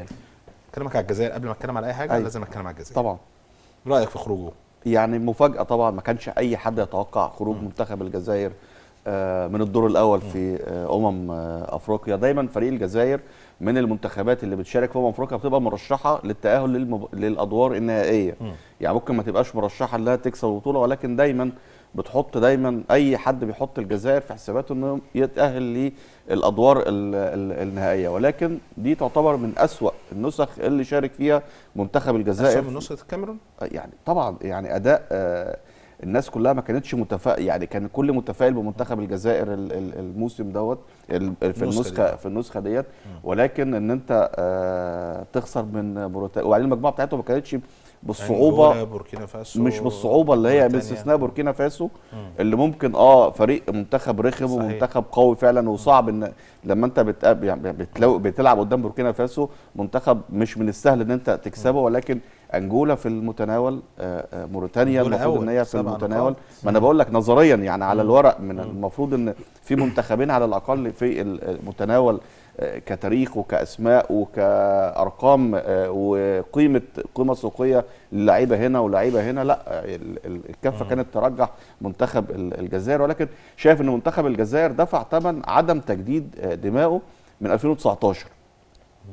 الجزائر اتكلمك على الجزائر قبل ما اتكلم على اي حاجه أي. أيوه. لازم اتكلم على الجزائر طبعا رايك في خروجه يعني مفاجاه طبعا ما كانش اي حد يتوقع خروج م. منتخب الجزائر آه، من الدور الاول في آه، امم آه، افريقيا دايما فريق الجزائر من المنتخبات اللي بتشارك في امم افريقيا بتبقى مرشحه للتاهل للمب... للادوار النهائيه م. يعني ممكن ما تبقاش مرشحه انها تكسب البطوله ولكن دايما بتحط دايما اي حد بيحط الجزائر في حساباته انه يتاهل للادوار النهائيه ولكن دي تعتبر من اسوا النسخ اللي شارك فيها منتخب الجزائر أسوأ من نسخه الكاميرون آه، يعني طبعا يعني اداء آه، الناس كلها ما كانتش متفائل يعني كان كل متفائل بمنتخب الجزائر الموسم دوت في النسخه في النسخه ديت ولكن ان انت آه، تخسر من بروتا وبعدين المجموعه بتاعتهم ما كانتش يعني بالصعوبه يعني بوركينا فاسو مش بالصعوبه اللي هي باستثناء بوركينا فاسو مم. اللي ممكن اه فريق منتخب رخم ومنتخب قوي فعلا وصعب ان لما انت يعني بتلعب قدام بوركينا فاسو منتخب مش من السهل ان انت تكسبه ولكن انجولا في المتناول آه، آه، موريتانيا المفروض ان هي في المتناول ما انا بقول لك نظريا يعني على الورق من المفروض ان في منتخبين على الاقل في المتناول آه، كتاريخ وكاسماء وكارقام وقيمه قيمه سوقيه للعيبه هنا ولاعيبه هنا لا الكفه كانت ترجح منتخب الجزائر ولكن شايف ان منتخب الجزائر دفع ثمن عدم تجديد دمائه من 2019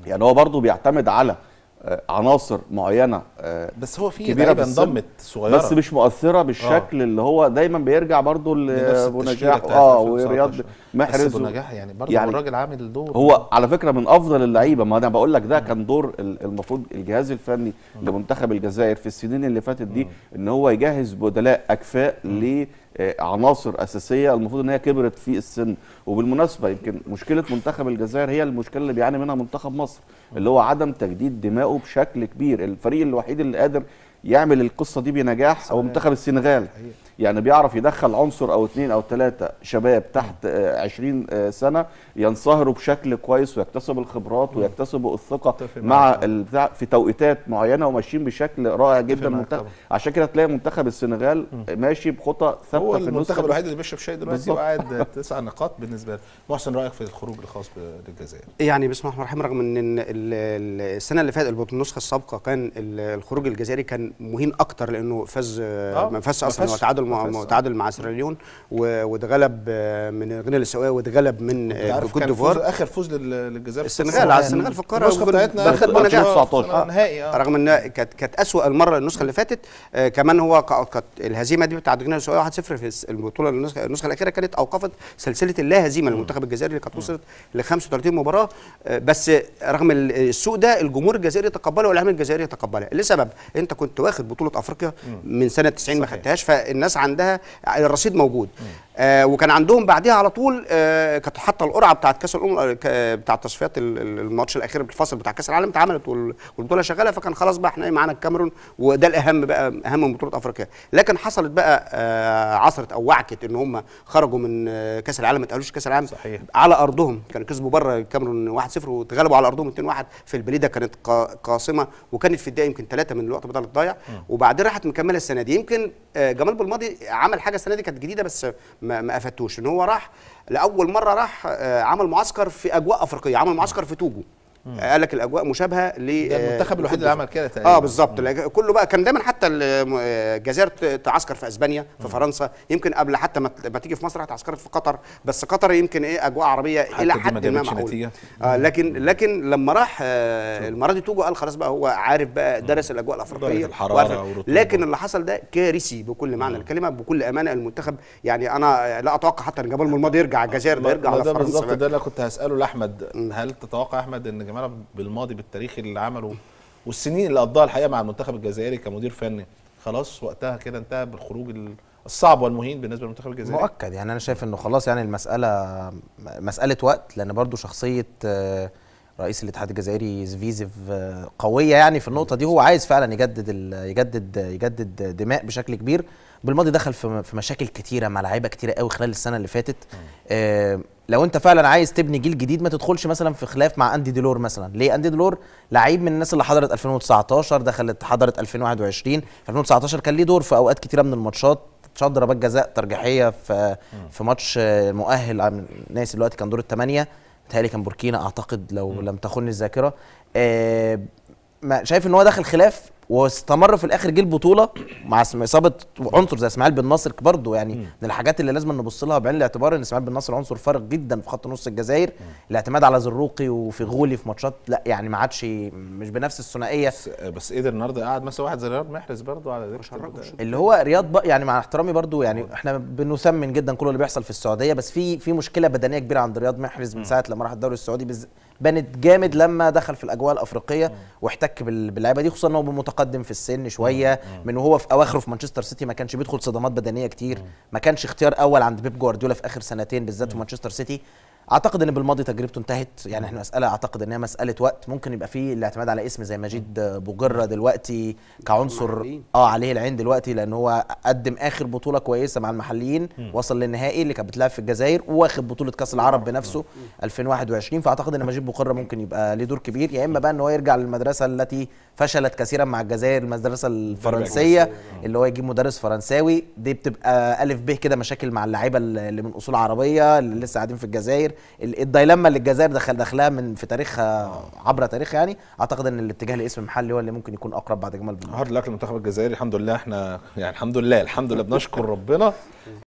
يعني هو برضه بيعتمد على آه، عناصر معينه آه، بس هو في كبيره انضمت صغيره بس مش مؤثره بالشكل آه. اللي هو دايما بيرجع برضه لنجاح اه ورياض محرز بونجاح يعني برضه يعني الراجل عامل دور هو على فكره من افضل اللعيبه ما انا بقول لك ده كان دور المفروض الجهاز الفني م. آه. لمنتخب الجزائر في السنين اللي فاتت دي م. ان هو يجهز بدلاء اكفاء ل آه، عناصر اساسيه المفروض ان هي كبرت في السن وبالمناسبه يمكن مشكله منتخب الجزائر هي المشكله اللي بيعاني منها منتخب مصر اللي هو عدم تجديد دمائه بشكل كبير الفريق الوحيد اللي قادر يعمل القصه دي بنجاح هو منتخب السنغال يعني بيعرف يدخل عنصر او اثنين او ثلاثه شباب تحت 20 آه، آه، سنه ينصهروا بشكل كويس ويكتسبوا الخبرات ويكتسبوا الثقه مع البتاع في توقيتات معينه وماشيين بشكل رائع جدا منتخب عشان كده تلاقي منتخب السنغال ماشي بخطى ثابته هو المنتخب الوحيد اللي بيشرب شاي دلوقتي وقاعد تسع نقاط بالنسبه له محسن رايك في الخروج الخاص بالجزائر يعني بسم الله الرحمن الرحيم رغم ان السنه اللي فاتت النسخه السابقه كان الخروج الجزائري كان مهين اكتر لانه فاز آه ما فازش اصلا هو تعادل تعادل مع سيراليون آه، واتغلب من غينيا الاساوية واتغلب من كوت ديفوار اخر فوز للجزائر السنغال على السنغال في القاره النسخه بتاعتنا اخر ماتش 19 آه، آه، نهائي رغم ان كانت كانت اسوء المره النسخه اللي فاتت كمان هو كانت الهزيمه دي بتاعت غينيا الاساويه 1-0 في البطوله النسخه, النسخة الاخيره كانت اوقفت سلسله اللا هزيمه للمنتخب الجزائري اللي كانت وصلت ل 35 مباراه بس رغم السوء ده الجمهور الجزائري تقبله والاعلام الجزائري تقبله لسبب انت كنت واخد بطوله افريقيا من سنه 90 ما خدتهاش فالناس عندها الرصيد موجود آه، وكان عندهم بعدها على طول آه، كانت حتى القرعه بتاعت كاس الامم آه، بتاع تصفيات الماتش الاخير بالفصل بتاع كاس العالم اتعملت والبطوله شغاله فكان خلاص بقى احنا إيه، معانا الكاميرون وده الاهم بقى اهم من بطوله افريقيا لكن حصلت بقى عصرت او وعكت ان هم خرجوا من كاس العالم ما اتقالوش كاس العالم صحيح. على ارضهم كانوا كسبوا بره الكاميرون 1-0 وتغلبوا على ارضهم 2-1 في البليده كانت قاصمه وكانت في الدقيقه يمكن ثلاثه من الوقت بدل الضايع وبعدين راحت مكمله السنه دي يمكن آه، جمال بالماضي عمل حاجه السنه دي كانت جديده بس ما افدتوش ان هو راح لاول مره راح آه، عمل معسكر في اجواء افريقيه عمل معسكر في توجو قال لك الاجواء مشابهه ل ده المنتخب آه، الوحيد اللي عمل كده تقريبا اه بالظبط كله بقى كان دايما حتى الجزائر آه، تعسكر في اسبانيا في فرنسا يمكن قبل حتى ما تيجي في مصر هتعسكرت في قطر بس قطر يمكن ايه اجواء عربيه الى حد ما معقول آه لكن لكن لما راح آه المره دي توجو قال خلاص بقى هو عارف بقى درس الاجواء الافريقيه الحراره لكن اللي حصل ده كارثي بكل معنى الكلمه بكل امانه المنتخب يعني انا لا اتوقع حتى ان جمال الماضي يرجع الجزائر ده يرجع على فرنسا ده بالظبط ده اللي كنت هساله لاحمد هل تتوقع احمد ان جماله بالماضي بالتاريخ اللي عمله والسنين اللي قضاها الحقيقه مع المنتخب الجزائري كمدير فني خلاص وقتها كده انتهى بالخروج الصعب والمهين بالنسبه للمنتخب الجزائري مؤكد يعني انا شايف انه خلاص يعني المساله مساله وقت لان برضو شخصيه آه، رئيس الاتحاد الجزائري زفيزف آه، قويه يعني في النقطه دي هو عايز فعلا يجدد يجدد يجدد دماء بشكل كبير بالماضي دخل في مشاكل كتيره مع لعيبه كتيره قوي خلال السنه اللي فاتت آه لو انت فعلا عايز تبني جيل جديد ما تدخلش مثلا في خلاف مع اندي ديلور مثلا ليه اندي ديلور لعيب من الناس اللي حضرت 2019 دخلت حضرت 2021 في 2019 كان ليه دور في اوقات كتيره من الماتشات شاط ضربات جزاء ترجيحيه في في ماتش مؤهل ناسي دلوقتي كان دور الثمانيه بيتهيألي كان بوركينا اعتقد لو م. لم تخن الذاكره آه شايف ان هو دخل خلاف واستمر في الاخر جه البطوله مع اصابه عنصر زي اسماعيل بن ناصر برضه يعني من الحاجات اللي لازم نبص لها بعين الاعتبار ان اسماعيل بن ناصر عنصر فارق جدا في خط نص الجزائر الاعتماد على زروقي وفي غولي في ماتشات لا يعني ما عادش مش بنفس الثنائيه بس, بس قدر النهارده قعد مثلا واحد زي رياض محرز برضه على ذكر اللي هو رياض بق يعني مع احترامي برضه يعني احنا بنثمن جدا كل اللي بيحصل في السعوديه بس في في مشكله بدنيه كبيره عند رياض محرز من ساعه لما راح الدوري السعودي بانت جامد لما دخل في الاجواء الافريقيه واحتك باللعيبه دي خصوصا ان هو متقدم في السن شويه من وهو في اواخره في مانشستر سيتي ما كانش بيدخل صدمات بدنيه كتير ما كانش اختيار اول عند بيب جوارديولا في اخر سنتين بالذات في مانشستر سيتي اعتقد ان بالماضي تجربته انتهت يعني احنا مساله اعتقد انها مساله وقت ممكن يبقى فيه الاعتماد على اسم زي مجيد بوجره دلوقتي كعنصر اه عليه العين دلوقتي لان هو قدم اخر بطوله كويسه مع المحليين وصل للنهائي اللي كانت بتلعب في الجزائر واخد بطوله كاس العرب بنفسه 2021 فاعتقد ان مجيد بوجره ممكن يبقى ليه دور كبير يا اما بقى ان هو يرجع للمدرسه التي فشلت كثيرا مع الجزائر المدرسه الفرنسيه اللي هو يجيب مدرس فرنساوي دي بتبقى الف ب كده مشاكل مع اللعيبه اللي من اصول عربيه اللي لسه قاعدين في الجزائر الدايلما اللي الجزائر دخل دخلها من في تاريخها آه، عبر تاريخها يعني اعتقد ان الاتجاه لاسم محلي هو اللي ممكن يكون اقرب بعد جمال بن النهارده الاكل المنتخب الجزائري الحمد لله احنا يعني الحمد لله الحمد لله بنشكر ربنا